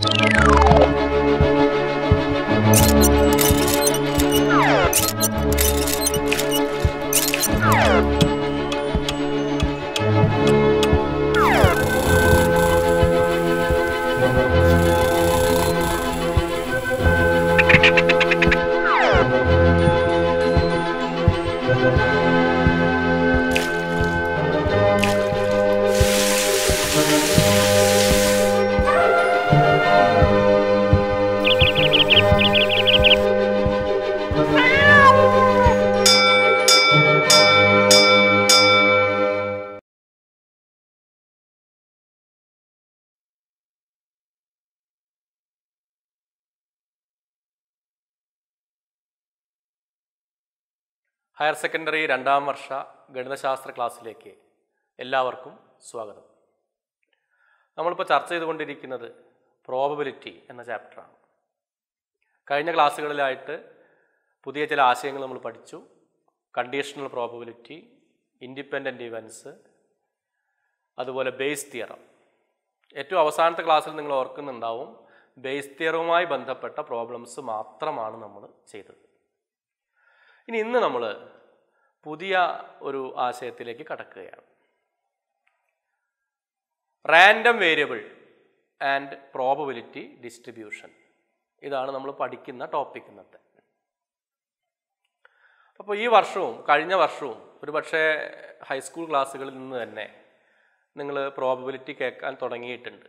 Thank you. Higher secondary രണ്ടാം വർഷ ഗണിതശാസ്ത്ര ക്ലാസ്സിലേക്ക് എല്ലാവർക്കും സ്വാഗതം നമ്മളിപ്പോൾ ചർച്ച ചെയ്തുകൊണ്ടിരിക്കുന്നത് പ്രോബബിലിറ്റി എന്ന ചാപ്റ്ററാണ് കഴിഞ്ഞ ക്ലാസ്സുകളിലായിട്ട് പുതിയ ചില ആശയങ്ങൾ നമ്മൾ പഠിച്ചു കണ്ടീഷണൽ പ്രോബബിലിറ്റി ഇൻഡിപെൻഡൻറ്റ് ഇവൻസ് അതുപോലെ ബേസ് തിയറം ഏറ്റവും അവസാനത്തെ ക്ലാസ്സിൽ നിങ്ങൾ ഓർക്കുന്നുണ്ടാവും ബേസ് തിയറുമായി ബന്ധപ്പെട്ട പ്രോബ്ലംസ് മാത്രമാണ് നമ്മൾ ചെയ്തത് ഇനി ഇന്ന് നമ്മൾ പുതിയ ഒരു ആശയത്തിലേക്ക് കടക്കുകയാണ് random variable and probability distribution ഇതാണ് നമ്മൾ പഠിക്കുന്ന ടോപ്പിക് ഇന്നത്തെ അപ്പോൾ ഈ വർഷവും കഴിഞ്ഞ വർഷവും ഒരുപക്ഷെ ഹൈസ്കൂൾ ക്ലാസ്സുകളിൽ നിന്ന് തന്നെ നിങ്ങൾ പ്രോബബിലിറ്റി കേൾക്കാൻ തുടങ്ങിയിട്ടുണ്ട്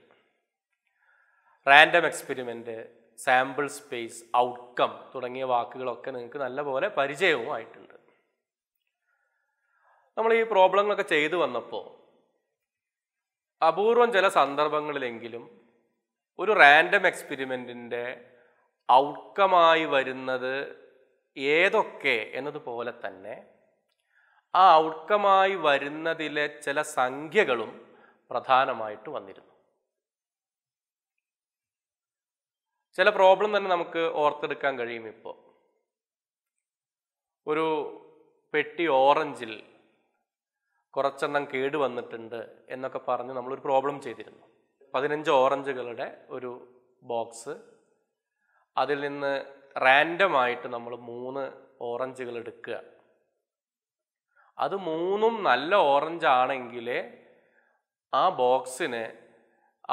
random experiment sample space outcome തുടങ്ങിയ വാക്കുകളൊക്കെ നിങ്ങൾക്ക് നല്ലപോലെ പരിചയവും ആയിട്ടുണ്ട് നമ്മൾ ഈ പ്രോബ്ലങ്ങളൊക്കെ ചെയ്തു വന്നപ്പോൾ അപൂർവം ചില സന്ദർഭങ്ങളിലെങ്കിലും ഒരു റാൻഡം എക്സ്പെരിമെൻറ്റിൻ്റെ ഔട്ട്കമായി വരുന്നത് ഏതൊക്കെ എന്നതുപോലെ തന്നെ ആ ഔട്ട്കമായി വരുന്നതിലെ ചില സംഖ്യകളും പ്രധാനമായിട്ട് വന്നിരുന്നു ചില പ്രോബ്ലം തന്നെ നമുക്ക് ഓർത്തെടുക്കാൻ കഴിയും ഇപ്പോൾ ഒരു പെട്ടി ഓറഞ്ചിൽ കുറച്ചെണ്ണം കേട് വന്നിട്ടുണ്ട് എന്നൊക്കെ പറഞ്ഞ് നമ്മളൊരു പ്രോബ്ലം ചെയ്തിരുന്നു പതിനഞ്ച് ഓറഞ്ചുകളുടെ ഒരു ബോക്സ് അതിൽ നിന്ന് റാൻഡം ആയിട്ട് നമ്മൾ മൂന്ന് ഓറഞ്ചുകൾ എടുക്കുക അത് മൂന്നും നല്ല ഓറഞ്ച് ആണെങ്കിലേ ആ ബോക്സിന്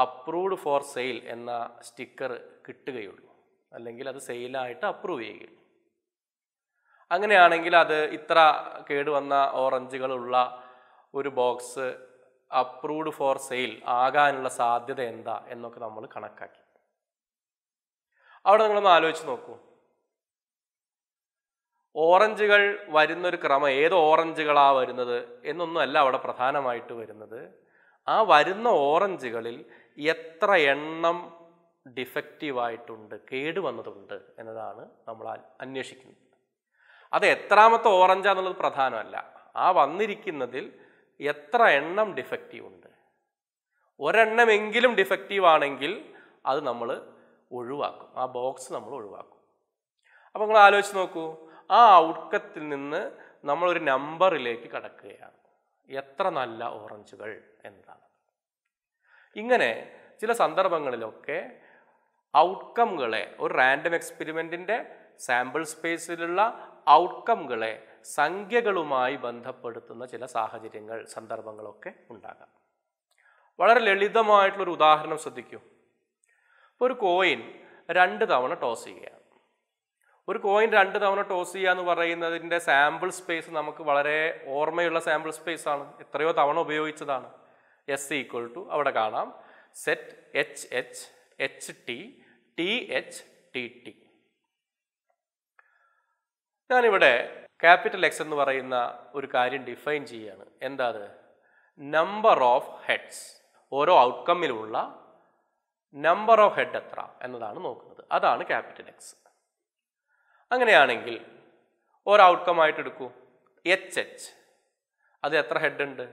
അപ്രൂവ്ഡ് ഫോർ സെയിൽ എന്ന സ്റ്റിക്കർ കിട്ടുകയുള്ളൂ അല്ലെങ്കിൽ അത് സെയിലായിട്ട് അപ്രൂവ് ചെയ്യുകയുള്ളൂ അങ്ങനെയാണെങ്കിൽ അത് ഇത്ര കേടുവന്ന ഓറഞ്ചുകളുള്ള ഒരു ബോക്സ് അപ്രൂവ്ഡ് ഫോർ സെയിൽ ആകാനുള്ള സാധ്യത എന്താ എന്നൊക്കെ നമ്മൾ കണക്കാക്കി അവിടെ നിങ്ങളൊന്ന് ആലോചിച്ച് നോക്കൂ ഓറഞ്ചുകൾ വരുന്നൊരു ക്രമം ഏത് ഓറഞ്ചുകളാണ് വരുന്നത് എന്നൊന്നുമല്ല അവിടെ പ്രധാനമായിട്ട് വരുന്നത് ആ വരുന്ന ഓറഞ്ചുകളിൽ എത്ര എണ്ണം ഡിഫക്റ്റീവായിട്ടുണ്ട് കേടുവന്നതുണ്ട് എന്നതാണ് നമ്മൾ അന്വേഷിക്കുന്നത് അത് എത്രാമത്തെ ഓറഞ്ചാന്നുള്ളത് പ്രധാനമല്ല ആ വന്നിരിക്കുന്നതിൽ എത്ര എണ്ണം ഡിഫക്റ്റീവ് ഉണ്ട് ഒരെണ്ണമെങ്കിലും ഡിഫക്റ്റീവ് ആണെങ്കിൽ അത് നമ്മൾ ഒഴിവാക്കും ആ ബോക്സ് നമ്മൾ ഒഴിവാക്കും അപ്പോൾ നിങ്ങൾ ആലോചിച്ച് നോക്കൂ ആ ഔട്ട്കത്തിൽ നിന്ന് നമ്മളൊരു നമ്പറിലേക്ക് കടക്കുകയാണ് എത്ര നല്ല ഓറഞ്ചുകൾ എന്നതാണ് ഇങ്ങനെ ചില സന്ദർഭങ്ങളിലൊക്കെ ഔട്ട്കംകളെ ഒരു റാൻഡം എക്സ്പെരിമെൻറ്റിൻ്റെ സാമ്പിൾ സ്പേസിലുള്ള ഔട്ട്കംകളെ സംഖ്യകളുമായി ബന്ധപ്പെടുത്തുന്ന ചില സാഹചര്യങ്ങൾ സന്ദർഭങ്ങളൊക്കെ ഉണ്ടാകാം വളരെ ലളിതമായിട്ടുള്ളൊരു ഉദാഹരണം ശ്രദ്ധിക്കൂ ഇപ്പോൾ ഒരു കോയിൻ രണ്ട് തവണ ടോസ് ചെയ്യുകയാണ് ഒരു കോയിൻ രണ്ട് തവണ ടോസ് ചെയ്യുക എന്ന് പറയുന്നതിൻ്റെ സാമ്പിൾ സ്പേസ് നമുക്ക് വളരെ ഓർമ്മയുള്ള സാമ്പിൾ സ്പേസ് ആണ് എത്രയോ തവണ ഉപയോഗിച്ചതാണ് എസ് ഈക്വൽ ടു അവിടെ കാണാം set H H H T T H T T ഞാനിവിടെ ക്യാപിറ്റൽ എക്സ് എന്ന് പറയുന്ന ഒരു കാര്യം ഡിഫൈൻ ചെയ്യുകയാണ് എന്താ അത് നമ്പർ ഓഫ് ഹെഡ്സ് ഓരോ ഔട്ട്കമ്മിലുള്ള നമ്പർ ഓഫ് ഹെഡ് എത്ര എന്നതാണ് നോക്കുന്നത് അതാണ് ക്യാപിറ്റൽ എക്സ് അങ്ങനെയാണെങ്കിൽ ഒരു ഔട്ട്കം ആയിട്ട് എടുക്കൂ എച്ച് എച്ച് അത് എത്ര ഹെഡ് ഉണ്ട്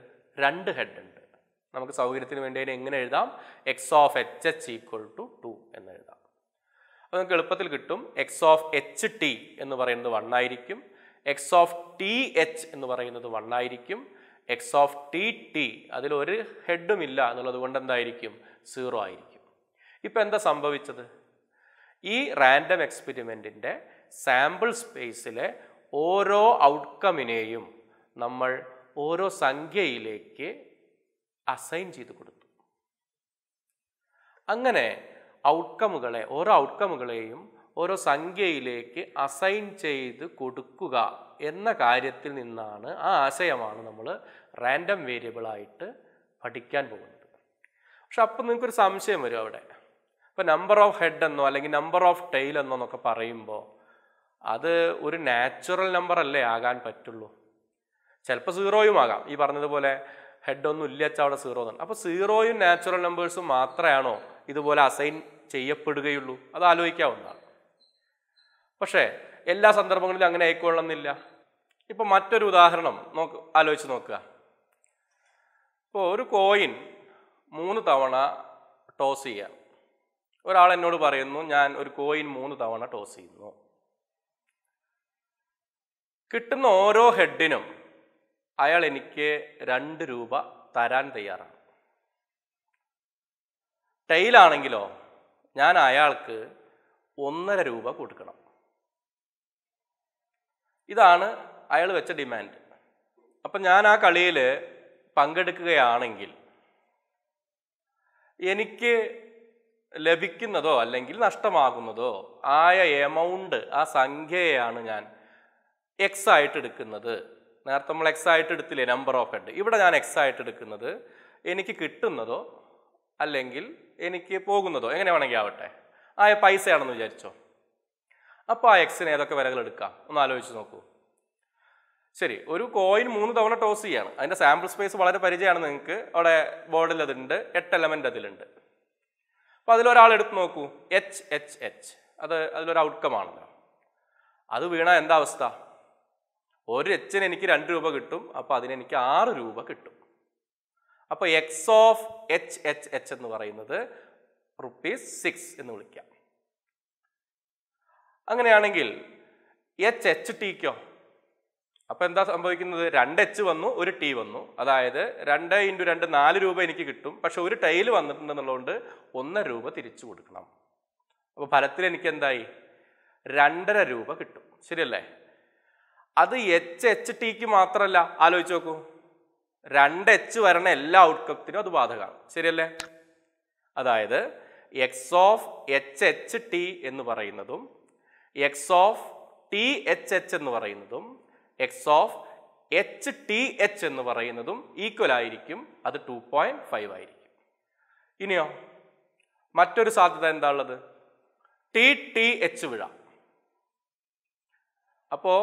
രണ്ട് ഹെഡ് ഉണ്ട് നമുക്ക് സൗകര്യത്തിന് വേണ്ടി അതിനെ എങ്ങനെ എഴുതാം X of H H equal to two എന്ന് എഴുതാം അപ്പോൾ നമുക്ക് എളുപ്പത്തിൽ കിട്ടും എക്സ് ഓഫ് എച്ച് ടി എന്ന് പറയുന്നത് വൺ ആയിരിക്കും എക്സ് ഓഫ് ടി എച്ച് എന്ന് പറയുന്നത് വൺ ആയിരിക്കും എക്സ് ഓഫ് ടി ടി അതിലൊരു ഹെഡും ഇല്ല എന്നുള്ളത് കൊണ്ട് എന്തായിരിക്കും സീറോ ആയിരിക്കും ഇപ്പം എന്താ സംഭവിച്ചത് ഈ റാൻഡം എക്സ്പെരിമെൻറ്റിൻ്റെ സാമ്പിൾ സ്പേസിലെ ഓരോ ഔട്ട്കമിനെയും നമ്മൾ ഓരോ സംഖ്യയിലേക്ക് അസൈൻ ചെയ്ത് കൊടുത്തു അങ്ങനെ ഔട്ട്കമുകളെ ഓരോ ഔട്ട്കമുകളെയും ഓരോ സംഖ്യയിലേക്ക് അസൈൻ ചെയ്ത് കൊടുക്കുക എന്ന കാര്യത്തിൽ നിന്നാണ് ആ ആശയമാണ് നമ്മൾ റാൻഡം വേരിയബിളായിട്ട് പഠിക്കാൻ പോകുന്നത് പക്ഷെ അപ്പം നിങ്ങൾക്കൊരു സംശയം വരും അവിടെ ഇപ്പം നമ്പർ ഓഫ് ഹെഡ് എന്നോ അല്ലെങ്കിൽ നമ്പർ ഓഫ് ടെയിൽ എന്നോ എന്നൊക്കെ പറയുമ്പോൾ അത് ഒരു നാച്ചുറൽ നമ്പർ അല്ലേ ആകാൻ പറ്റുള്ളൂ ചിലപ്പോൾ സീറോയും ആകാം ഈ പറഞ്ഞതുപോലെ ഹെഡ് ഒന്നും ഇല്ലച്ചാൽ അവിടെ സീറോ എന്നുണ്ട് അപ്പോൾ സീറോയും നാച്ചുറൽ നമ്പേഴ്സും മാത്രമാണോ ഇതുപോലെ അസൈൻ ചെയ്യപ്പെടുകയുള്ളൂ അത് ആലോചിക്കാവുന്നതാണ് പക്ഷേ എല്ലാ സന്ദർഭങ്ങളിലും അങ്ങനെ ആയിക്കൊള്ളണമെന്നില്ല ഇപ്പം മറ്റൊരു ഉദാഹരണം നോക്ക് ആലോചിച്ച് നോക്കുക ഇപ്പോൾ ഒരു കോയിൻ മൂന്ന് തവണ ടോസ് ചെയ്യുക ഒരാൾ എന്നോട് പറയുന്നു ഞാൻ ഒരു കോയിൻ മൂന്ന് തവണ ടോസ് ചെയ്യുന്നു കിട്ടുന്ന ഓരോ ഹെഡിനും അയാൾ എനിക്ക് രണ്ട് രൂപ തരാൻ തയ്യാറാണ് ടൈലാണെങ്കിലോ ഞാൻ അയാൾക്ക് ഒന്നര രൂപ കൊടുക്കണം ഇതാണ് അയാൾ വെച്ച ഡിമാൻഡ് അപ്പം ഞാൻ ആ കളിയിൽ പങ്കെടുക്കുകയാണെങ്കിൽ എനിക്ക് ലഭിക്കുന്നതോ അല്ലെങ്കിൽ നഷ്ടമാകുന്നതോ ആയ എമൗണ്ട് ആ സംഖ്യയാണ് ഞാൻ എക്സ് ആയിട്ട് എടുക്കുന്നത് നേരത്തെ നമ്മൾ എക്സ് ആയിട്ട് എടുത്തില്ലേ നമ്പർ ഓഫ് ഹെഡ് ഇവിടെ ഞാൻ എക്സ് ആയിട്ട് എടുക്കുന്നത് എനിക്ക് കിട്ടുന്നതോ അല്ലെങ്കിൽ എനിക്ക് പോകുന്നതോ എങ്ങനെ വേണമെങ്കിൽ ആവട്ടെ ആ പൈസയാണെന്ന് വിചാരിച്ചോ അപ്പോൾ ആ എക്സിന് ഏതൊക്കെ വിലകൾ എടുക്കാം ഒന്ന് ആലോചിച്ച് നോക്കൂ ശരി ഒരു കോയിൻ മൂന്ന് തവണ ടോസ് ചെയ്യാണ് അതിൻ്റെ സാമ്പിൾ സ്പേസ് വളരെ പരിചയമാണ് നിങ്ങൾക്ക് അവിടെ ബോർഡിൽ അതിലുണ്ട് എട്ട് എലമെൻ്റ് അതിലുണ്ട് അപ്പോൾ അതിലൊരാൾ എടുത്ത് നോക്കൂ എച്ച് എച്ച് എച്ച് അത് അതിലൊരു ഔട്ട്കം ആണല്ലോ അത് വീണാൽ എന്താ അവസ്ഥ ഒരു എച്ചിന് എനിക്ക് രണ്ട് രൂപ കിട്ടും അപ്പോൾ അതിനെനിക്ക് ആറ് രൂപ കിട്ടും അപ്പോൾ X of H H H എന്ന് പറയുന്നത് റുപ്പീസ് സിക്സ് എന്ന് വിളിക്കാം അങ്ങനെയാണെങ്കിൽ എച്ച് എച്ച് ടിക്കോ അപ്പോൾ എന്താ സംഭവിക്കുന്നത് രണ്ട് എച്ച് വന്നു ഒരു ടി വന്നു അതായത് രണ്ട് ഇൻറ്റു രണ്ട് നാല് രൂപ എനിക്ക് കിട്ടും പക്ഷെ ഒരു ടൈൽ വന്നിട്ടുണ്ടെന്നുള്ളതുകൊണ്ട് ഒന്നര രൂപ തിരിച്ചു കൊടുക്കണം അപ്പോൾ ഫലത്തിൽ എനിക്ക് എന്തായി രണ്ടര രൂപ കിട്ടും ശരിയല്ലേ അത് എച്ച് എച്ച് ടിക്ക് മാത്രമല്ല ആലോചിച്ച് നോക്കൂ രണ്ട് എച്ച് വരണ എല്ലാ ഔട്ട്കത്തിനും അത് ബാധകമാണ് ശരിയല്ലേ അതായത് X of H H T എന്ന് പറയുന്നതും X of T H H എന്ന് പറയുന്നതും X of H T H എന്ന് പറയുന്നതും ഈക്വൽ ആയിരിക്കും അത് ടു പോയിന്റ് ഫൈവ് ആയിരിക്കും ഇനിയോ മറ്റൊരു സാധ്യത എന്താ ഉള്ളത് ടി ടി എച്ച് വിഴ അപ്പോൾ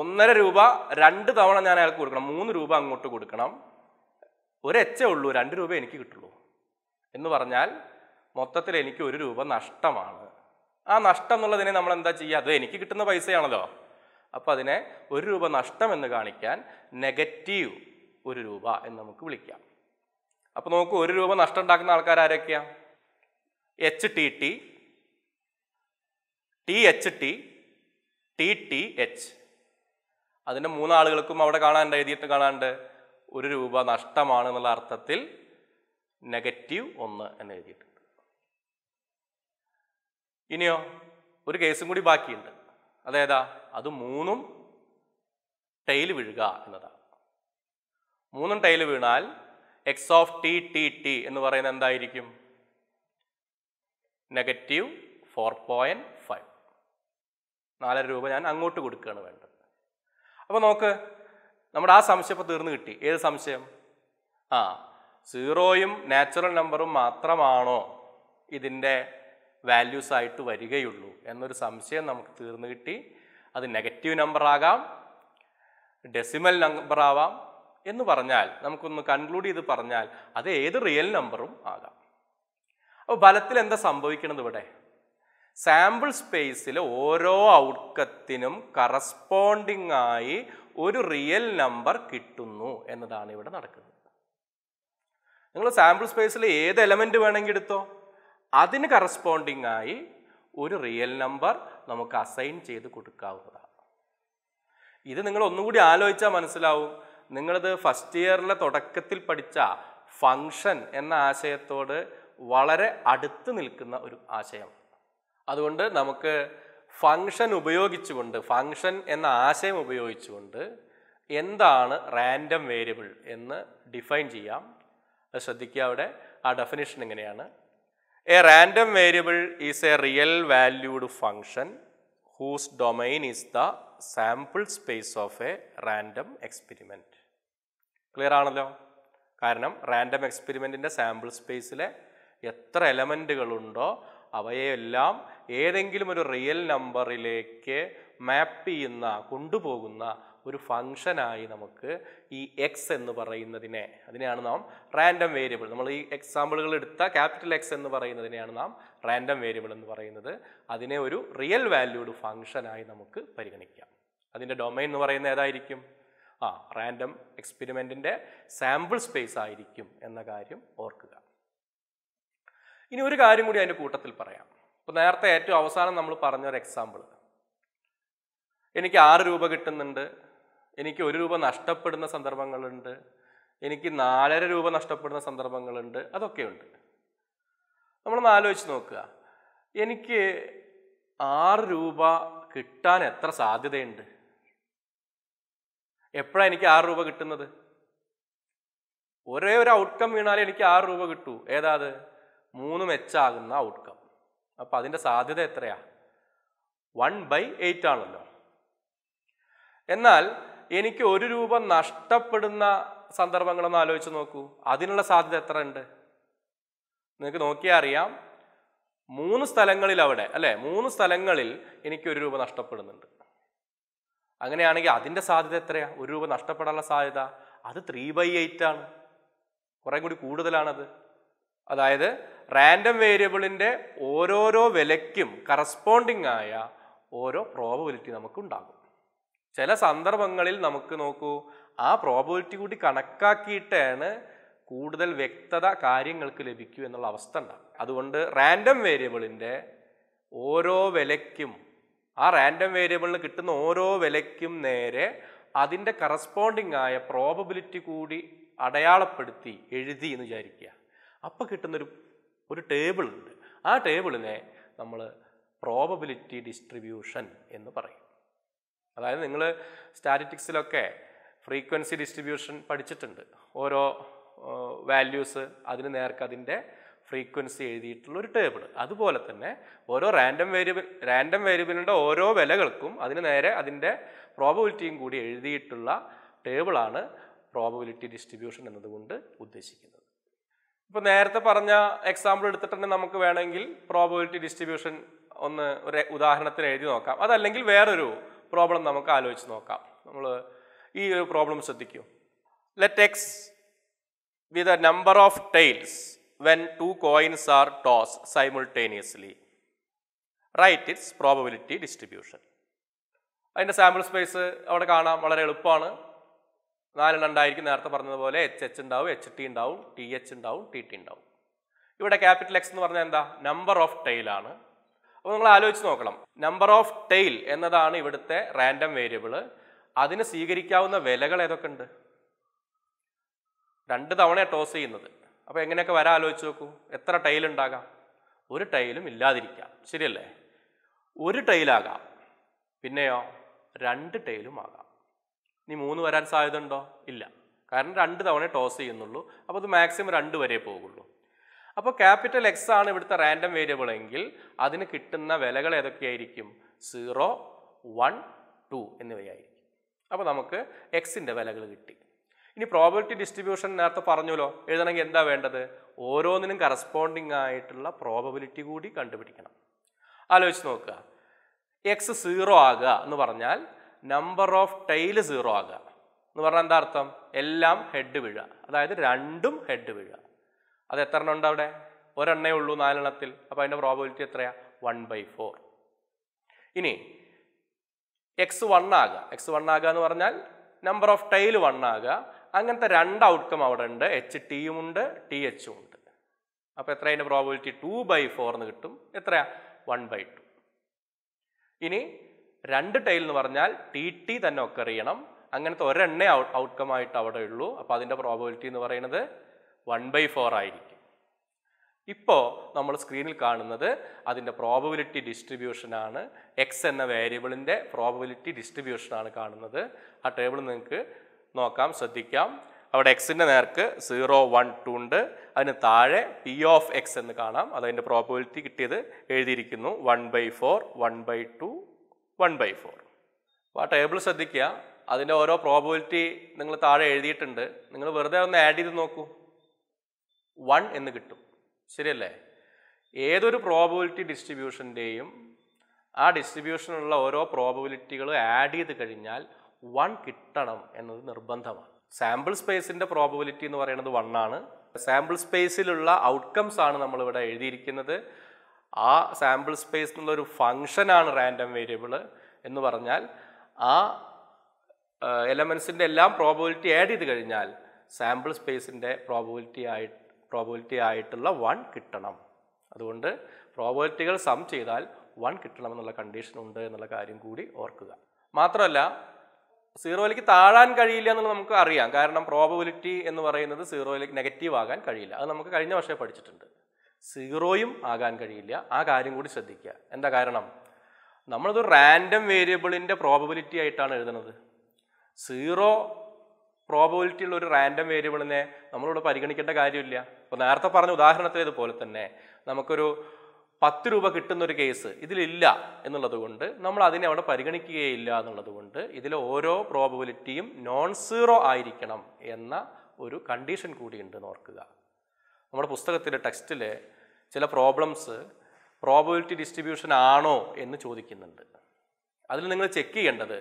ഒന്നര രൂപ രണ്ട് തവണ ഞാൻ അയാൾക്ക് കൊടുക്കണം മൂന്ന് രൂപ അങ്ങോട്ട് കൊടുക്കണം ഒരച്ചേ ഉള്ളൂ രണ്ട് രൂപ എനിക്ക് കിട്ടുള്ളൂ എന്ന് പറഞ്ഞാൽ മൊത്തത്തിൽ എനിക്ക് ഒരു രൂപ നഷ്ടമാണ് ആ നഷ്ടം എന്നുള്ളതിനെ നമ്മൾ എന്താ ചെയ്യുക അത് എനിക്ക് കിട്ടുന്ന പൈസയാണല്ലോ അപ്പോൾ അതിനെ ഒരു രൂപ നഷ്ടം എന്ന് കാണിക്കാൻ നെഗറ്റീവ് ഒരു രൂപ എന്ന് നമുക്ക് വിളിക്കാം അപ്പോൾ നോക്കൂ ഒരു രൂപ നഷ്ടം ഉണ്ടാക്കുന്ന ആൾക്കാർ ആരൊക്കെയാണ് H T T T H T T T H അതിൻ്റെ മൂന്നാളുകൾക്കും അവിടെ കാണാണ്ട് എഴുതിയിട്ട് കാണാനുണ്ട് ഒരു രൂപ നഷ്ടമാണ് എന്നുള്ള അർത്ഥത്തിൽ നെഗറ്റീവ് ഒന്ന് എന്ന് എഴുതിയിട്ടുണ്ട് ഇനിയോ ഒരു കേസും കൂടി ബാക്കിയുണ്ട് അതേതാ അത് മൂന്നും ടൈൽ വീഴുക എന്നതാണ് മൂന്നും ടൈൽ വീണാൽ X of T T T എന്ന് പറയുന്നത് എന്തായിരിക്കും നെഗറ്റീവ് ഫോർ പോയിൻറ്റ് ഫൈവ് നാലര രൂപ ഞാൻ അങ്ങോട്ട് കൊടുക്കുകയാണ് വേണ്ടത് അപ്പോൾ നോക്ക് നമ്മുടെ ആ സംശയം ഇപ്പോൾ തീർന്നു കിട്ടി ഏത് സംശയം ആ സീറോയും നാച്ചുറൽ നമ്പറും മാത്രമാണോ ഇതിൻ്റെ വാല്യൂസ് ആയിട്ട് വരികയുള്ളൂ എന്നൊരു സംശയം നമുക്ക് തീർന്നു കിട്ടി അത് നെഗറ്റീവ് നമ്പർ ആകാം ഡെസിമൽ നമ്പർ ആവാം എന്ന് പറഞ്ഞാൽ നമുക്കൊന്ന് കൺക്ലൂഡ് ചെയ്ത് പറഞ്ഞാൽ അത് ഏത് റിയൽ നമ്പറും ആകാം അപ്പോൾ ഫലത്തിൽ എന്താ സംഭവിക്കുന്നത് ഇവിടെ സാമ്പിൾ സ്പേസിൽ ഓരോ ഔട്ട്കത്തിനും കറസ്പോണ്ടിങ് ആയി ഒരു റിയൽ നമ്പർ കിട്ടുന്നു എന്നതാണ് ഇവിടെ നടക്കുന്നത് നിങ്ങൾ സാമ്പിൾ സ്പേസിൽ ഏത് എലമെൻ്റ് വേണമെങ്കിൽ എടുത്തോ അതിന് കറസ്പോണ്ടിങ് ആയി ഒരു റിയൽ നമ്പർ നമുക്ക് അസൈൻ ചെയ്ത് കൊടുക്കാവുന്നതാണ് ഇത് നിങ്ങൾ ഒന്നുകൂടി ആലോചിച്ചാൽ മനസ്സിലാവും നിങ്ങളത് ഫസ്റ്റ് ഇയറിലെ തുടക്കത്തിൽ പഠിച്ച ഫങ്ഷൻ എന്ന ആശയത്തോട് വളരെ അടുത്ത് നിൽക്കുന്ന ഒരു ആശയമാണ് അതുകൊണ്ട് നമുക്ക് ഫങ്ഷൻ ഉപയോഗിച്ചുകൊണ്ട് ഫങ്ഷൻ എന്ന ആശയം ഉപയോഗിച്ചുകൊണ്ട് എന്താണ് റാൻഡം വേരിയബിൾ എന്ന് ഡിഫൈൻ ചെയ്യാം ശ്രദ്ധിക്കുക അവിടെ ആ ഡെഫിനേഷൻ എങ്ങനെയാണ് a random variable is a real valued function whose domain is the sample space of a random experiment clear ആണല്ലോ കാരണം റാൻഡം എക്സ്പെരിമെൻറ്റിൻ്റെ സാമ്പിൾ സ്പേസിലെ എത്ര എലമെൻറ്റുകളുണ്ടോ അവയെല്ലാം ഏതെങ്കിലും ഒരു റിയൽ നമ്പറിലേക്ക് മാപ്പ് ചെയ്യുന്ന കൊണ്ടുപോകുന്ന ഒരു ഫങ്ഷനായി നമുക്ക് ഈ എക്സ് എന്ന് പറയുന്നതിനെ അതിനെയാണ് നാം റാൻഡം വേരിയബിൾ നമ്മൾ ഈ എക്സാമ്പിളുകൾ എടുത്ത ക്യാപിറ്റൽ എക്സ് എന്ന് പറയുന്നതിനെയാണ് നാം റാൻഡം വേരിയബിൾ എന്ന് പറയുന്നത് അതിനെ ഒരു റിയൽ വാല്യൂഡ് ഫങ്ഷനായി നമുക്ക് പരിഗണിക്കാം അതിൻ്റെ ഡൊമൈൻ എന്ന് പറയുന്നത് ഏതായിരിക്കും ആ റാൻഡം എക്സ്പെരിമെൻറ്റിൻ്റെ സാമ്പിൾ സ്പേസ് ആയിരിക്കും എന്ന കാര്യം ഓർക്കുക ഇനി ഒരു കാര്യം കൂടി അതിൻ്റെ കൂട്ടത്തിൽ പറയാം ഇപ്പോൾ നേരത്തെ ഏറ്റവും അവസാനം നമ്മൾ പറഞ്ഞ ഒരു എക്സാമ്പിൾ എനിക്ക് ആറ് രൂപ കിട്ടുന്നുണ്ട് എനിക്ക് ഒരു രൂപ നഷ്ടപ്പെടുന്ന സന്ദർഭങ്ങളുണ്ട് എനിക്ക് നാലര രൂപ നഷ്ടപ്പെടുന്ന സന്ദർഭങ്ങളുണ്ട് അതൊക്കെയുണ്ട് നമ്മളൊന്ന് ആലോചിച്ച് നോക്കുക എനിക്ക് ആറ് രൂപ കിട്ടാൻ എത്ര സാധ്യതയുണ്ട് എപ്പോഴാണ് എനിക്ക് ആറ് രൂപ കിട്ടുന്നത് ഒരേ ഒരു ഔട്ട്കം വീണാലും എനിക്ക് ആറ് രൂപ കിട്ടൂ ഏതാത് മൂന്ന് മെച്ചാകുന്ന ഔട്ട്കം അപ്പോൾ അതിൻ്റെ സാധ്യത എത്രയാണ് വൺ ബൈ എയ്റ്റ് ആണല്ലോ എന്നാൽ എനിക്ക് ഒരു രൂപ നഷ്ടപ്പെടുന്ന സന്ദർഭങ്ങളൊന്ന് ആലോചിച്ച് നോക്കൂ അതിനുള്ള സാധ്യത എത്ര ഉണ്ട് നിങ്ങൾക്ക് നോക്കിയാൽ അറിയാം മൂന്ന് സ്ഥലങ്ങളിൽ അവിടെ അല്ലേ മൂന്ന് സ്ഥലങ്ങളിൽ എനിക്ക് ഒരു രൂപ നഷ്ടപ്പെടുന്നുണ്ട് അങ്ങനെയാണെങ്കിൽ അതിൻ്റെ സാധ്യത എത്രയാണ് ഒരു രൂപ നഷ്ടപ്പെടാനുള്ള സാധ്യത അത് ത്രീ ബൈ എയ്റ്റ് ആണ് കുറേ കൂടി കൂടുതലാണത് അതായത് റാൻഡം വേരിയബിളിൻ്റെ ഓരോരോ വിലയ്ക്കും കറസ്പോണ്ടിങ് ആയ ഓരോ പ്രോബബിലിറ്റി നമുക്കുണ്ടാകും ചില സന്ദർഭങ്ങളിൽ നമുക്ക് നോക്കൂ ആ പ്രോബബിലിറ്റി കൂടി കണക്കാക്കിയിട്ടാണ് കൂടുതൽ വ്യക്തത കാര്യങ്ങൾക്ക് ലഭിക്കൂ എന്നുള്ള അവസ്ഥ ഉണ്ടാകും അതുകൊണ്ട് റാൻഡം വേരിയബിളിൻ്റെ ഓരോ വിലയ്ക്കും ആ റാൻഡം വേരിയബിളിന് കിട്ടുന്ന ഓരോ വിലയ്ക്കും നേരെ അതിൻ്റെ കറസ്പോണ്ടിങ് ആയ പ്രോബബിലിറ്റി കൂടി അടയാളപ്പെടുത്തി എഴുതി എന്ന് വിചാരിക്കുക അപ്പോൾ കിട്ടുന്നൊരു ഒരു ടേബിൾ ആ ടേബിളിനെ നമ്മൾ പ്രോബബിലിറ്റി ഡിസ്ട്രിബ്യൂഷൻ എന്ന് പറയും അതായത് നിങ്ങൾ സ്റ്റാറ്റിറ്റിക്സിലൊക്കെ ഫ്രീക്വൻസി ഡിസ്ട്രിബ്യൂഷൻ പഠിച്ചിട്ടുണ്ട് ഓരോ വാല്യൂസ് അതിന് നേർക്ക് അതിൻ്റെ ഫ്രീക്വൻസി എഴുതിയിട്ടുള്ള ഒരു ടേബിൾ അതുപോലെ തന്നെ ഓരോ റാൻഡം വേരിയബിൾ റാൻഡം വേരിയബിളിൻ്റെ ഓരോ വിലകൾക്കും അതിന് നേരെ അതിൻ്റെ പ്രോബബിലിറ്റിയും കൂടി എഴുതിയിട്ടുള്ള ടേബിളാണ് പ്രോബബിലിറ്റി ഡിസ്ട്രിബ്യൂഷൻ എന്നതുകൊണ്ട് ഉദ്ദേശിക്കുന്നത് ഇപ്പോൾ നേരത്തെ പറഞ്ഞ എക്സാമ്പിൾ എടുത്തിട്ട് തന്നെ നമുക്ക് വേണമെങ്കിൽ പ്രോബബിലിറ്റി ഡിസ്ട്രിബ്യൂഷൻ ഒന്ന് ഒരു ഉദാഹരണത്തിന് എഴുതി നോക്കാം അതല്ലെങ്കിൽ വേറൊരു പ്രോബ്ലം നമുക്ക് ആലോചിച്ച് നോക്കാം നമ്മൾ ഈ ഒരു പ്രോബ്ലം ശ്രദ്ധിക്കൂ let X with a number of tails when two coins are toss simultaneously write its probability distribution അതിൻ്റെ സാമ്പിൾ സ്പേസ് അവിടെ കാണാം വളരെ എളുപ്പമാണ് നാലെണ്ണം ഉണ്ടായിരിക്കും നേരത്തെ പറഞ്ഞതുപോലെ എച്ച് എച്ച് ഉണ്ടാവും എച്ച് ടി ഉണ്ടാവും ടി എച്ച് ഉണ്ടാവും ടി ടി ഉണ്ടാവും ഇവിടെ ക്യാപിറ്റൽ എക്സ് എന്ന് പറഞ്ഞാൽ എന്താ നമ്പർ ഓഫ് ടെയിൽ ആണ് അപ്പോൾ നിങ്ങൾ ആലോചിച്ച് നോക്കണം നമ്പർ ഓഫ് ടെയിൽ എന്നതാണ് ഇവിടുത്തെ റാൻഡം വേരിയബിൾ അതിന് സ്വീകരിക്കാവുന്ന വിലകൾ ഏതൊക്കെ ഉണ്ട് രണ്ട് തവണയാണ് ടോസ് ചെയ്യുന്നത് അപ്പോൾ എങ്ങനെയൊക്കെ വരാൻ ആലോചിച്ച് നോക്കൂ എത്ര ടൈൽ ഉണ്ടാകാം ഒരു ടൈലും ഇല്ലാതിരിക്കാം ശരിയല്ലേ ഒരു ടൈലാകാം പിന്നെയോ രണ്ട് ടൈലും ആകാം ഇനി മൂന്ന് വരാൻ സാധ്യത ഉണ്ടോ ഇല്ല കാരണം രണ്ട് തവണ ടോസ് ചെയ്യുന്നുള്ളൂ അപ്പോൾ അത് മാക്സിമം രണ്ട് വരെ പോകുള്ളൂ അപ്പോൾ ക്യാപിറ്റൽ എക്സ് ആണ് ഇവിടുത്തെ റാൻഡം വേരിയബിൾ എങ്കിൽ അതിന് കിട്ടുന്ന വിലകൾ ഏതൊക്കെയായിരിക്കും സീറോ വൺ ടു എന്നിവയായിരിക്കും അപ്പോൾ നമുക്ക് എക്സിൻ്റെ വിലകൾ കിട്ടി ഇനി പ്രോബിലിറ്റി ഡിസ്ട്രിബ്യൂഷൻ നേരത്തെ പറഞ്ഞല്ലോ എഴുതണമെങ്കിൽ എന്താ വേണ്ടത് ഓരോന്നിനും കറസ്പോണ്ടിങ് ആയിട്ടുള്ള പ്രോബബിലിറ്റി കൂടി കണ്ടുപിടിക്കണം ആലോചിച്ച് നോക്കുക എക്സ് സീറോ ആകുക എന്ന് പറഞ്ഞാൽ നമ്പർ ഓഫ് ടൈല് സീറോ ആകുക എന്ന് പറഞ്ഞാൽ എന്താ അർത്ഥം എല്ലാം ഹെഡ് വീഴുക അതായത് രണ്ടും ഹെഡ് വീഴുക അത് എത്ര എണ്ണം ഉണ്ട് അവിടെ ഒരെണ്ണേ ഉള്ളൂ നാലെണ്ണത്തിൽ അപ്പോൾ അതിൻ്റെ പ്രോബിലിറ്റി എത്രയാണ് വൺ ബൈ ഫോർ ഇനി എക്സ് വൺ ആകുക എക്സ് വൺ ആകുക എന്ന് പറഞ്ഞാൽ നമ്പർ ഓഫ് ടൈൽ വൺ ആകുക അങ്ങനത്തെ രണ്ട് ഔട്ട്കം അവിടെ ഉണ്ട് എച്ച് ടിയും ഉണ്ട് ടി എച്ചും ഉണ്ട് അപ്പോൾ എത്ര അതിൻ്റെ പ്രോബിലിറ്റി ടു ബൈ ഫോർ എന്ന് കിട്ടും എത്രയാ വൺ ബൈ ടു ഇനി രണ്ട് ടൈൽ എന്ന് പറഞ്ഞാൽ ടി ടി തന്നെ ഒക്കെ അറിയണം അങ്ങനത്തെ ഒരെണ്ണേ ഔട്ട്കം ആയിട്ട് അവിടെ ഉള്ളൂ അപ്പോൾ അതിൻ്റെ പ്രോബിലിറ്റി എന്ന് പറയുന്നത് വൺ ബൈ ഫോർ ആയിരിക്കും ഇപ്പോൾ നമ്മൾ സ്ക്രീനിൽ കാണുന്നത് അതിൻ്റെ പ്രോബബിലിറ്റി ഡിസ്ട്രിബ്യൂഷനാണ് എക്സ് എന്ന വേരിയബിളിൻ്റെ പ്രോബബിലിറ്റി ഡിസ്ട്രിബ്യൂഷനാണ് കാണുന്നത് ആ ടേബിൾ നിങ്ങൾക്ക് നോക്കാം ശ്രദ്ധിക്കാം അവിടെ എക്സിൻ്റെ നേർക്ക് സീറോ വൺ ടു ഉണ്ട് അതിന് താഴെ പി ഓഫ് എക്സ് എന്ന് കാണാം അതതിൻ്റെ പ്രോബബിലിറ്റി കിട്ടിയത് എഴുതിയിരിക്കുന്നു one by four one by two one by four അപ്പോൾ ആ ടേബിൾ ശ്രദ്ധിക്കുക അതിൻ്റെ ഓരോ പ്രോബിലിറ്റി നിങ്ങൾ താഴെ എഴുതിയിട്ടുണ്ട് നിങ്ങൾ വെറുതെ ഒന്ന് ആഡ് ചെയ്ത് നോക്കൂ വൺ എന്ന് കിട്ടും ശരിയല്ലേ ഏതൊരു പ്രോബിലിറ്റി ഡിസ്ട്രിബ്യൂഷൻ്റെയും ആ ഡിസ്ട്രിബ്യൂഷനുള്ള ഓരോ പ്രോബിലിറ്റികൾ ആഡ് ചെയ്ത് കഴിഞ്ഞാൽ വൺ കിട്ടണം എന്നത് നിർബന്ധമാണ് സാമ്പിൾ സ്പേസിൻ്റെ പ്രോബിലിറ്റി എന്ന് പറയുന്നത് വണ്ണാണ് സാമ്പിൾ സ്പേസിലുള്ള ഔട്ട്കംസ് ആണ് നമ്മളിവിടെ എഴുതിയിരിക്കുന്നത് ആ സാമ്പിൾ സ്പേസ് എന്നുള്ള ഒരു ഫങ്ഷനാണ് റാൻഡം വേരിയബിൾ എന്ന് പറഞ്ഞാൽ ആ എലമെൻസിൻ്റെ എല്ലാം പ്രോബിലിറ്റി ആഡ് ചെയ്ത് കഴിഞ്ഞാൽ സാമ്പിൾ സ്പേസിൻ്റെ പ്രോബിലിറ്റി ആയി പ്രോബിലിറ്റി ആയിട്ടുള്ള വൺ കിട്ടണം അതുകൊണ്ട് പ്രോബിലിറ്റികൾ സം ചെയ്താൽ വൺ കിട്ടണമെന്നുള്ള കണ്ടീഷൻ ഉണ്ട് എന്നുള്ള കാര്യം കൂടി ഓർക്കുക മാത്രമല്ല സീറോയിലേക്ക് താഴാൻ കഴിയില്ല എന്നുള്ളത് നമുക്ക് അറിയാം കാരണം പ്രോബിലിറ്റി എന്ന് പറയുന്നത് സീറോയിലേക്ക് നെഗറ്റീവ് ആകാൻ കഴിയില്ല അത് നമുക്ക് കഴിഞ്ഞ വർഷമേ പഠിച്ചിട്ടുണ്ട് സീറോയും ആകാൻ കഴിയില്ല ആ കാര്യം കൂടി ശ്രദ്ധിക്കുക എന്താ കാരണം നമ്മളത് റാൻഡം വേരിയബിളിൻ്റെ പ്രോബബിലിറ്റി ആയിട്ടാണ് എഴുതുന്നത് സീറോ പ്രോബബിലിറ്റി ഉള്ള ഒരു റാൻഡം വേരിയബിളിനെ നമ്മളിവിടെ പരിഗണിക്കേണ്ട കാര്യമില്ല അപ്പോൾ നേരത്തെ പറഞ്ഞ ഉദാഹരണത്തിൽ ഇതുപോലെ തന്നെ നമുക്കൊരു പത്ത് രൂപ കിട്ടുന്ന ഒരു കേസ് ഇതിലില്ല എന്നുള്ളത് കൊണ്ട് നമ്മൾ അതിനെ അവിടെ പരിഗണിക്കുകയില്ല എന്നുള്ളത് കൊണ്ട് ഇതിലെ ഓരോ പ്രോബബിലിറ്റിയും നോൺ സീറോ ആയിരിക്കണം എന്ന ഒരു കണ്ടീഷൻ കൂടിയുണ്ട് ഓർക്കുക നമ്മുടെ പുസ്തകത്തിലെ ടെക്സ്റ്റിലെ ചില പ്രോബ്ലംസ് പ്രോബിലിറ്റി ഡിസ്ട്രിബ്യൂഷൻ ആണോ എന്ന് ചോദിക്കുന്നുണ്ട് അതിൽ നിങ്ങൾ ചെക്ക് ചെയ്യേണ്ടത്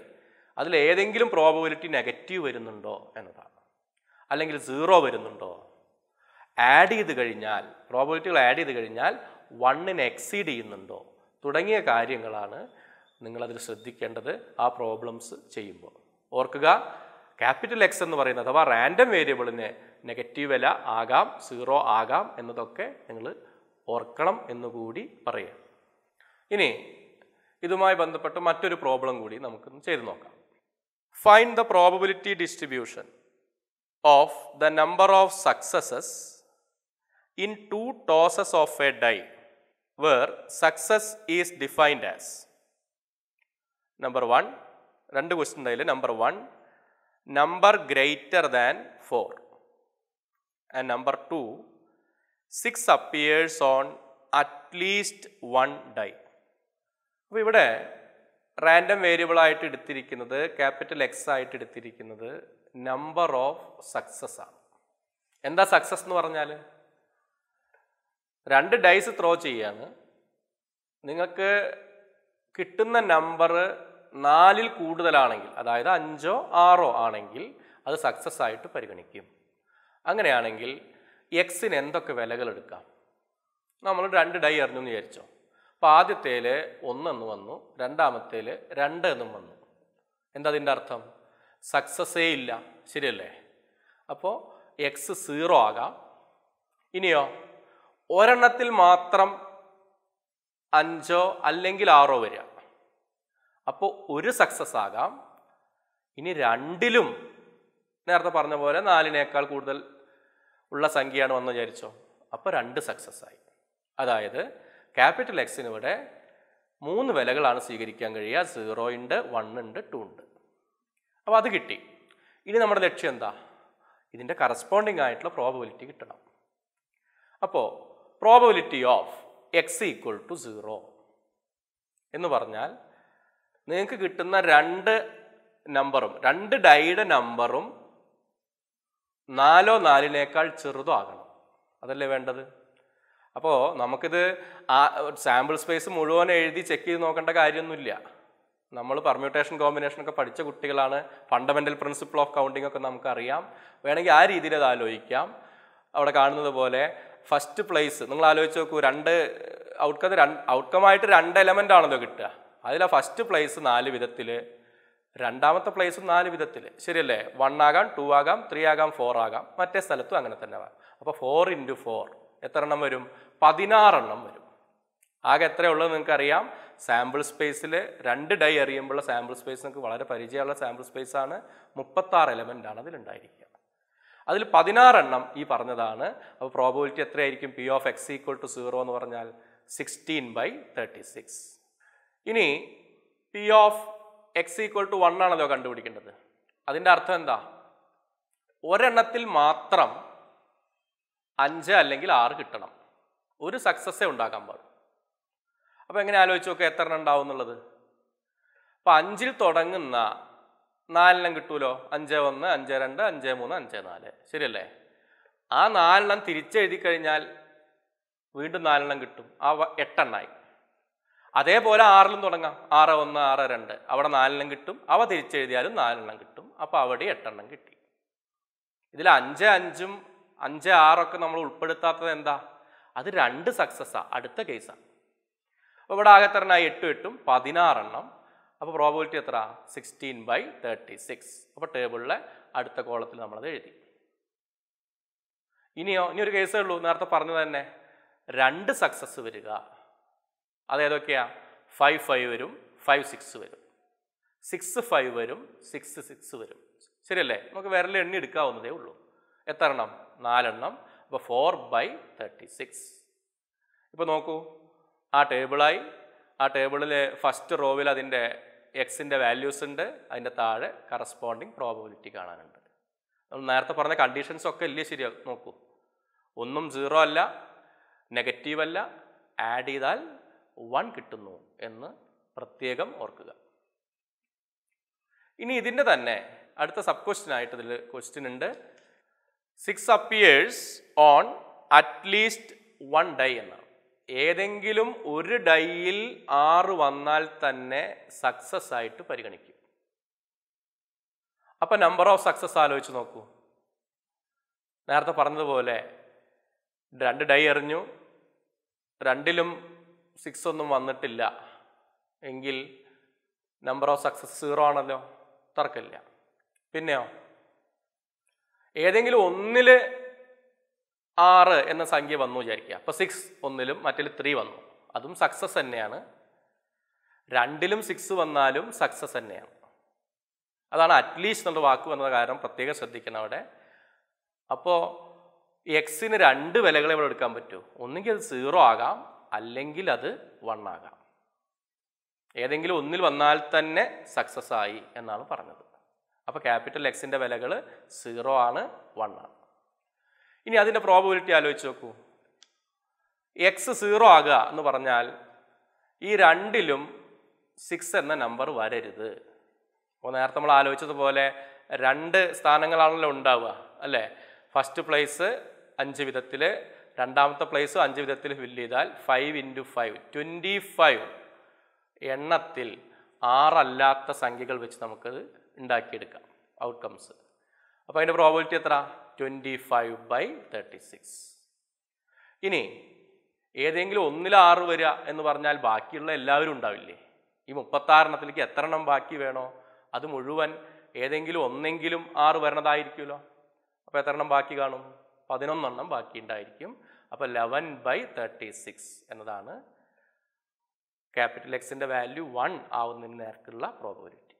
അതിൽ ഏതെങ്കിലും പ്രോബിലിറ്റി നെഗറ്റീവ് വരുന്നുണ്ടോ എന്നതാണ് അല്ലെങ്കിൽ സീറോ വരുന്നുണ്ടോ ആഡ് ചെയ്ത് കഴിഞ്ഞാൽ പ്രോബിലിറ്റികൾ ആഡ് ചെയ്ത് കഴിഞ്ഞാൽ വണ്ണിന് എക്സീഡ് ചെയ്യുന്നുണ്ടോ തുടങ്ങിയ കാര്യങ്ങളാണ് നിങ്ങളതിൽ ശ്രദ്ധിക്കേണ്ടത് ആ പ്രോബ്ലംസ് ചെയ്യുമ്പോൾ ഓർക്കുക ക്യാപിറ്റൽ എക്സ് എന്ന് പറയുന്നത് അഥവാ റാൻഡം വേരിയബിളിന് നെഗറ്റീവ് വില ആകാം സീറോ ആകാം എന്നതൊക്കെ നിങ്ങൾ ഓർക്കണം എന്നുകൂടി പറയുക ഇനി ഇതുമായി ബന്ധപ്പെട്ട് മറ്റൊരു പ്രോബ്ലം കൂടി നമുക്ക് ചെയ്തു നോക്കാം find the probability distribution of the number of successes in two tosses of a die where success is defined as number one രണ്ട് ക്വസ്റ്റ്യൻ ഡൈയിൽ number one number greater than 4. And number 2, 6 appears on at least one die അപ്പോൾ ഇവിടെ random വേരിയബിളായിട്ട് എടുത്തിരിക്കുന്നത് capital X ആയിട്ട് എടുത്തിരിക്കുന്നത് number of success ആണ് എന്താ success എന്ന് പറഞ്ഞാൽ രണ്ട് ഡൈസ് ത്രോ ചെയ്യാണ് നിങ്ങൾക്ക് കിട്ടുന്ന നമ്പർ നാലിൽ കൂടുതലാണെങ്കിൽ അതായത് അഞ്ചോ ആറോ ആണെങ്കിൽ അത് സക്സസ് ആയിട്ട് പരിഗണിക്കും അങ്ങനെയാണെങ്കിൽ എക്സിന് എന്തൊക്കെ വിലകൾ എടുക്കാം നമ്മൾ രണ്ട് ഡൈ എറിഞ്ഞു എന്ന് വിചാരിച്ചോ അപ്പോൾ ആദ്യത്തേൽ ഒന്നെന്ന് വന്നു രണ്ടാമത്തേൽ രണ്ട് എന്നും വന്നു എന്താ അതിൻ്റെ അർത്ഥം സക്സസ്സേ ഇല്ല ശരിയല്ലേ അപ്പോൾ എക്സ് സീറോ ആകാം ഇനിയോ ഒരെണ്ണത്തിൽ മാത്രം അഞ്ചോ അല്ലെങ്കിൽ ആറോ വരിക അപ്പോൾ ഒരു സക്സസ് ആകാം ഇനി രണ്ടിലും നേരത്തെ പറഞ്ഞ പോലെ നാലിനേക്കാൾ കൂടുതൽ ഉള്ള സംഖ്യയാണ് വന്ന് വിചാരിച്ചോ അപ്പോൾ രണ്ട് സക്സസ് ആയി അതായത് ക്യാപിറ്റൽ എക്സിന് ഇവിടെ മൂന്ന് വിലകളാണ് സ്വീകരിക്കാൻ കഴിയുക സീറോ ഉണ്ട് വൺ ഉണ്ട് ടു ഉണ്ട് അപ്പോൾ അത് കിട്ടി ഇനി നമ്മുടെ ലക്ഷ്യം എന്താ ഇതിൻ്റെ കറസ്പോണ്ടിങ് ആയിട്ടുള്ള പ്രോബബിലിറ്റി കിട്ടണം അപ്പോൾ probability of X equal to zero എന്ന് പറഞ്ഞാൽ നിങ്ങൾക്ക് കിട്ടുന്ന രണ്ട് നമ്പറും രണ്ട് ഡൈയുടെ നമ്പറും നാലോ നാലിനേക്കാൾ ചെറുതോ ആകണം അതല്ലേ വേണ്ടത് അപ്പോൾ നമുക്കിത് ആ സാമ്പിൾ സ്പേസ് മുഴുവൻ എഴുതി ചെക്ക് ചെയ്ത് നോക്കേണ്ട കാര്യമൊന്നുമില്ല നമ്മൾ പെർമ്യൂട്ടേഷൻ കോമ്പിനേഷനൊക്കെ പഠിച്ച കുട്ടികളാണ് ഫണ്ടമെൻ്റൽ പ്രിൻസിപ്പിൾ ഓഫ് കൗണ്ടിങ് ഒക്കെ നമുക്കറിയാം വേണമെങ്കിൽ ആ രീതിയിൽ അത് ആലോചിക്കാം അവിടെ കാണുന്നത് പോലെ ഫസ്റ്റ് പ്ലേസ് നിങ്ങൾ ആലോചിച്ച് നോക്കൂ രണ്ട് ഔട്ട്കം രണ്ട് ഔട്ട്കമായിട്ട് രണ്ട് എലമെൻ്റ് ആണല്ലോ കിട്ടുക അതിലെ ഫസ്റ്റ് പ്ലേസ് നാല് വിധത്തിൽ രണ്ടാമത്തെ പ്ലേസ് നാല് വിധത്തിൽ ശരിയല്ലേ വൺ ആകാം ടു ആകാം ത്രീ ആകാം ഫോർ ആകാം മറ്റേ സ്ഥലത്തും അങ്ങനെ തന്നെ ആകാം അപ്പോൾ ഫോർ ഇൻറ്റു ഫോർ എത്ര എണ്ണം വരും പതിനാറെണ്ണം വരും ആകെ എത്രയുള്ളത് നിങ്ങൾക്കറിയാം സാമ്പിൾ സ്പേസിൽ രണ്ട് ഡൈ എറിയുമ്പോഴുള്ള സാമ്പിൾ സ്പേസ് നിങ്ങൾക്ക് വളരെ പരിചയമുള്ള സാമ്പിൾ സ്പേസ് ആണ് മുപ്പത്താറ് എലമെൻ്റ് ആണ് അതിലുണ്ടായിരിക്കുക അതിൽ പതിനാറെണ്ണം ഈ പറഞ്ഞതാണ് അപ്പോൾ പ്രോബിലിറ്റി എത്രയായിരിക്കും P of X equal to zero എന്ന് പറഞ്ഞാൽ സിക്സ്റ്റീൻ ബൈ തേർട്ടി സിക്സ് ഇനി P of X equal to one ആണല്ലോ കണ്ടുപിടിക്കേണ്ടത് അതിൻ്റെ അർത്ഥം എന്താ ഒരെണ്ണത്തിൽ മാത്രം അഞ്ച് അല്ലെങ്കിൽ ആറ് കിട്ടണം ഒരു സക്സസ്സേ ഉണ്ടാക്കാൻ പാടും അപ്പോൾ എങ്ങനെ ആലോചിച്ച് നോക്കുക എത്ര എണ്ണം ഉണ്ടാവും എന്നുള്ളത് അപ്പോൾ അഞ്ചിൽ തുടങ്ങുന്ന നാലെണ്ണം കിട്ടൂലോ അഞ്ച് ഒന്ന് അഞ്ച് രണ്ട് അഞ്ച് മൂന്ന് അഞ്ച് നാല് ശരിയല്ലേ ആ നാലെണ്ണം തിരിച്ചെഴുതി കഴിഞ്ഞാൽ വീണ്ടും നാലെണ്ണം കിട്ടും ആ എട്ടെണ്ണായി അതേപോലെ ആറിലും തുടങ്ങാം ആറ് ഒന്ന് ആറ് രണ്ട് അവിടെ നാലെണ്ണം കിട്ടും അവ തിരിച്ചെഴുതിയാലും നാലെണ്ണം കിട്ടും അപ്പോൾ അവിടെ എട്ടെണ്ണം കിട്ടി ഇതിൽ അഞ്ച് അഞ്ചും അഞ്ച് ആറൊക്കെ നമ്മൾ ഉൾപ്പെടുത്താത്തത് എന്താ അത് രണ്ട് സക്സസ്സാണ് അടുത്ത കേസാണ് അപ്പോൾ ഇവിടെ ആകെ തരണമായി എട്ടും എട്ടും പതിനാറെണ്ണം അപ്പോൾ പ്രോബിലിറ്റി എത്ര സിക്സ്റ്റീൻ ബൈ തേർട്ടി സിക്സ് അപ്പോൾ ടേബിളിലെ അടുത്ത കോളത്തിൽ നമ്മളത് എഴുതി ഇനിയോ ഇനി ഒരു കേസേ ഉള്ളൂ നേരത്തെ പറഞ്ഞത് തന്നെ രണ്ട് സക്സസ് വരിക അതേതൊക്കെയാണ് ഫൈവ് ഫൈവ് വരും ഫൈവ് സിക്സ് വരും സിക്സ് ഫൈവ് വരും സിക്സ് സിക്സ് വരും ശരിയല്ലേ നമുക്ക് വിരൽ എണ്ണി എടുക്കാവുന്നതേ ഉള്ളൂ എത്ര എണ്ണം നാലെണ്ണം അപ്പോൾ ഫോർ ബൈ തേർട്ടി സിക്സ് ഇപ്പോൾ നോക്കൂ ആ ടേബിളായി ആ ടേബിളിൽ ഫസ്റ്റ് റോവിൽ അതിൻ്റെ എക്സിൻ്റെ വാല്യൂസ് ഉണ്ട് അതിൻ്റെ താഴെ കറസ്പോണ്ടിങ് പ്രോബബിലിറ്റി കാണാനുണ്ട് നമ്മൾ നേരത്തെ പറഞ്ഞ കണ്ടീഷൻസ് ഒക്കെ ഇല്ലേ ശരിയാ നോക്കൂ ഒന്നും സീറോ അല്ല നെഗറ്റീവ് അല്ല ആഡ് ചെയ്താൽ വൺ കിട്ടുന്നു എന്ന് പ്രത്യേകം ഓർക്കുക ഇനി ഇതിൻ്റെ തന്നെ അടുത്ത സബ് ക്വസ്റ്റ്യൻ ആയിട്ട് ഇതിൽ ക്വസ്റ്റ്യൻ ഉണ്ട് six appears on at least one die എന്നാണ് ഏതെങ്കിലും ഒരു ഡൈയിൽ ആറ് വന്നാൽ തന്നെ സക്സസ് ആയിട്ട് പരിഗണിക്കും അപ്പം നമ്പർ ഓഫ് സക്സസ് ആലോചിച്ച് നോക്കൂ നേരത്തെ പറഞ്ഞതുപോലെ രണ്ട് ഡൈ എറിഞ്ഞു രണ്ടിലും സിക്സ് ഒന്നും വന്നിട്ടില്ല എങ്കിൽ നമ്പർ ഓഫ് സക്സസ് സീറോ ആണല്ലോ തർക്കമില്ല പിന്നെയോ ഏതെങ്കിലും ഒന്നിൽ ആറ് എന്ന സംഖ്യ വന്നു വിചാരിക്കുക അപ്പോൾ സിക്സ് ഒന്നിലും മറ്റിൽ ത്രീ വന്നു അതും സക്സസ് തന്നെയാണ് രണ്ടിലും സിക്സ് വന്നാലും സക്സസ് തന്നെയാണ് അതാണ് അറ്റ്ലീസ്റ്റ് എന്നുള്ള വാക്ക് വന്നത് കാരണം പ്രത്യേകം ശ്രദ്ധിക്കണം അവിടെ അപ്പോൾ എക്സിന് രണ്ട് വിലകളെ ഇവിടെ എടുക്കാൻ പറ്റുമോ ഒന്നുകിൽ അത് സീറോ ആകാം അല്ലെങ്കിൽ അത് വൺ ആകാം ഏതെങ്കിലും ഒന്നിൽ വന്നാൽ തന്നെ സക്സസ് ആയി എന്നാണ് പറഞ്ഞത് അപ്പോൾ ക്യാപിറ്റൽ എക്സിൻ്റെ വിലകൾ സീറോ ആണ് വൺ ആണ് ഇനി അതിൻ്റെ പ്രോബിലിറ്റി ആലോചിച്ച് നോക്കൂ എക്സ് സീറോ ആകുക എന്ന് പറഞ്ഞാൽ ഈ രണ്ടിലും സിക്സ് എന്ന നമ്പർ വരരുത് അപ്പോൾ നേരത്തെ നമ്മൾ ആലോചിച്ചതുപോലെ രണ്ട് സ്ഥാനങ്ങളാണല്ലോ ഉണ്ടാവുക അല്ലേ ഫസ്റ്റ് പ്ലേസ് അഞ്ച് വിധത്തിൽ രണ്ടാമത്തെ പ്ലേസ് അഞ്ച് വിധത്തിൽ ഫില്ല് ചെയ്താൽ five into five twenty five എണ്ണത്തിൽ ആറല്ലാത്ത സംഖ്യകൾ വെച്ച് നമുക്കത് ഉണ്ടാക്കിയെടുക്കാം ഔട്ട്കംസ് അപ്പോൾ അതിൻ്റെ പ്രോബിലിറ്റി എത്ര twenty five by thirty six ഇനി ഏതെങ്കിലും ഒന്നിലാറ് ആറ് വരിക എന്ന് പറഞ്ഞാൽ ബാക്കിയുള്ള എല്ലാവരും ഉണ്ടാവില്ലേ ഈ മുപ്പത്താറെണ്ണത്തിലേക്ക് എത്ര എണ്ണം ബാക്കി വേണോ അത് മുഴുവൻ ഏതെങ്കിലും ഒന്നെങ്കിലും ആറ് വരണതായിരിക്കുമല്ലോ അപ്പോൾ എത്ര എണ്ണം ബാക്കി കാണും പതിനൊന്നെണ്ണം ബാക്കിയുണ്ടായിരിക്കും അപ്പോൾ ലെവൻ ബൈ തേർട്ടി സിക്സ് എന്നതാണ് ക്യാപിറ്റൽ എക്സിൻ്റെ വാല്യൂ വൺ ആവുന്നതിന് നേർക്കുള്ള പ്രോബിലിറ്റി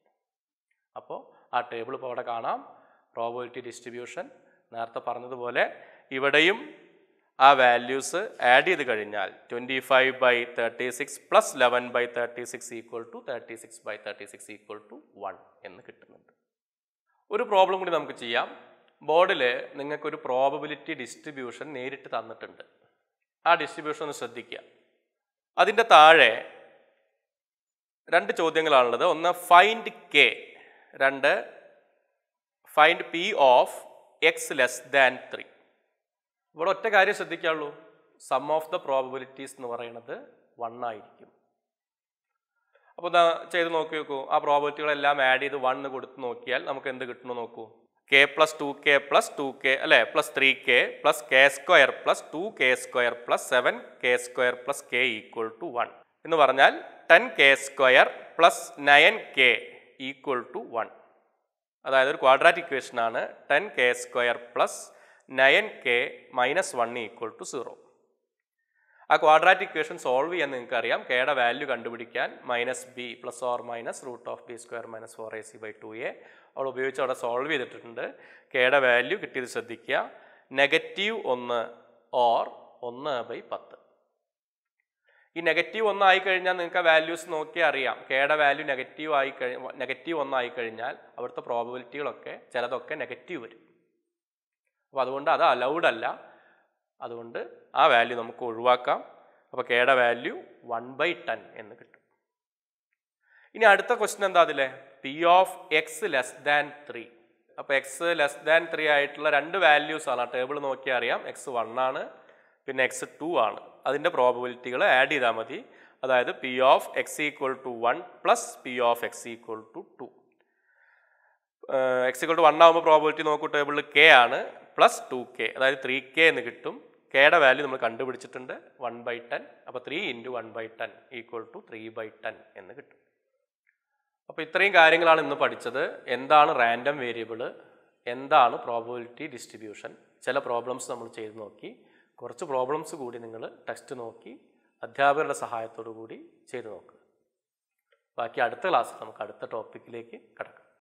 അപ്പോൾ ആ ടേബിൾ ഇപ്പോൾ അവിടെ കാണാം പ്രോബിലിറ്റി ഡിസ്ട്രിബ്യൂഷൻ നേരത്തെ പറഞ്ഞതുപോലെ ഇവിടെയും ആ വാല്യൂസ് ആഡ് ചെയ്ത് കഴിഞ്ഞാൽ twenty five by thirty six plus eleven by thirty six equal to thirty six by thirty six equal to one എന്ന് കിട്ടുന്നുണ്ട് ഒരു പ്രോബ്ലം കൂടി നമുക്ക് ചെയ്യാം ബോർഡിൽ നിങ്ങൾക്കൊരു പ്രോബബിലിറ്റി ഡിസ്ട്രിബ്യൂഷൻ നേരിട്ട് തന്നിട്ടുണ്ട് ആ ഡിസ്ട്രിബ്യൂഷൻ ഒന്ന് ശ്രദ്ധിക്കുക അതിൻ്റെ താഴെ രണ്ട് ചോദ്യങ്ങളാണുള്ളത് ഒന്ന് ഫൈൻഡ് കെ രണ്ട് find P of X less than three ഇവിടെ ഒറ്റ കാര്യം ശ്രദ്ധിക്കാവുള്ളൂ സം ഓഫ് ദ പ്രോബബിലിറ്റീസ് എന്ന് പറയുന്നത് വൺ ആയിരിക്കും അപ്പോൾ ചെയ്ത് നോക്കി നോക്കൂ ആ പ്രോബബിലിറ്റികളെല്ലാം ആഡ് ചെയ്ത് വണ്ണ് കൊടുത്ത് നോക്കിയാൽ നമുക്ക് എന്ത് കിട്ടണമെന്ന് നോക്കൂ K plus two K plus two K അല്ലെ plus three K plus K square plus two K square plus seven K square plus K equal to one എന്ന് പറഞ്ഞാൽ ten K square plus nine K equal to one അതായത് ഒരു quadratic ഇക്വേഷനാണ് ten K square plus nine K minus one equal to zero ആ quadratic equation solve ചെയ്യാൻ നിങ്ങൾക്ക് അറിയാം കെയുടെ വാല്യൂ കണ്ടുപിടിക്കാൻ minus B plus or minus root of B square minus four A C by two A അവൾ ഉപയോഗിച്ച് അവിടെ solve ചെയ്തിട്ടുണ്ട് കെയുടെ വാല്യൂ കിട്ടിയത് ശ്രദ്ധിക്കുക നെഗറ്റീവ് ഒന്ന് ഓർ ഒന്ന് ബൈ പത്ത് ഈ നെഗറ്റീവ് ഒന്ന് ആയിക്കഴിഞ്ഞാൽ നിങ്ങൾക്ക് ആ വാല്യൂസ് നോക്കിയാൽ അറിയാം കെയുടെ വാല്യൂ നെഗറ്റീവ് ആയി കഴിഞ്ഞാൽ നെഗറ്റീവ് ഒന്നായിക്കഴിഞ്ഞാൽ അവിടുത്തെ പ്രോബിലിറ്റികളൊക്കെ ചിലതൊക്കെ നെഗറ്റീവ് വരും അപ്പോൾ അതുകൊണ്ട് അത് അലൗഡ് അല്ല അതുകൊണ്ട് ആ വാല്യൂ നമുക്ക് ഒഴിവാക്കാം അപ്പോൾ കെയുടെ വാല്യൂ വൺ ബൈ ടെൻ എന്ന് കിട്ടും ഇനി അടുത്ത ക്വസ്റ്റ്യൻ എന്താ അതിലെ P of X less than three അപ്പോൾ എക്സ് ലെസ് ദാൻ ത്രീ ആയിട്ടുള്ള രണ്ട് വാല്യൂസ് ആണ് ആ ടേബിൾ നോക്കിയാൽ അറിയാം എക്സ് വൺ ആണ് പിന്നെ എക്സ് ടു ആണ് അതിൻ്റെ പ്രോബിലിറ്റികൾ ആഡ് ചെയ്താൽ മതി അതായത് P of X equal to one plus P of X equal to two X equal to one ആകുമ്പോൾ പ്രോബിലിറ്റി നോക്കൂ ടേബിളിൽ കെ ആണ് പ്ലസ് ടു കെ അതായത് ത്രീ കെ എന്ന് കിട്ടും കെയുടെ വാല്യൂ നമ്മൾ കണ്ടുപിടിച്ചിട്ടുണ്ട് വൺ ബൈ ടെൻ അപ്പോൾ three into one by ten equal to three by ten എന്ന് കിട്ടും അപ്പോൾ ഇത്രയും കാര്യങ്ങളാണ് ഇന്ന് പഠിച്ചത് എന്താണ് റാൻഡം വേരിയബിൾ എന്താണ് പ്രോബിലിറ്റി ഡിസ്ട്രിബ്യൂഷൻ ചില പ്രോബ്ലംസ് നമ്മൾ ചെയ്ത് നോക്കി കുറച്ച് പ്രോബ്ലംസ് കൂടി നിങ്ങൾ ടെസ്റ്റ് നോക്കി അധ്യാപകരുടെ സഹായത്തോടു കൂടി ചെയ്തു നോക്കുക ബാക്കി അടുത്ത ക്ലാസ്സിൽ നമുക്ക് അടുത്ത ടോപ്പിക്കിലേക്ക് കടക്കാം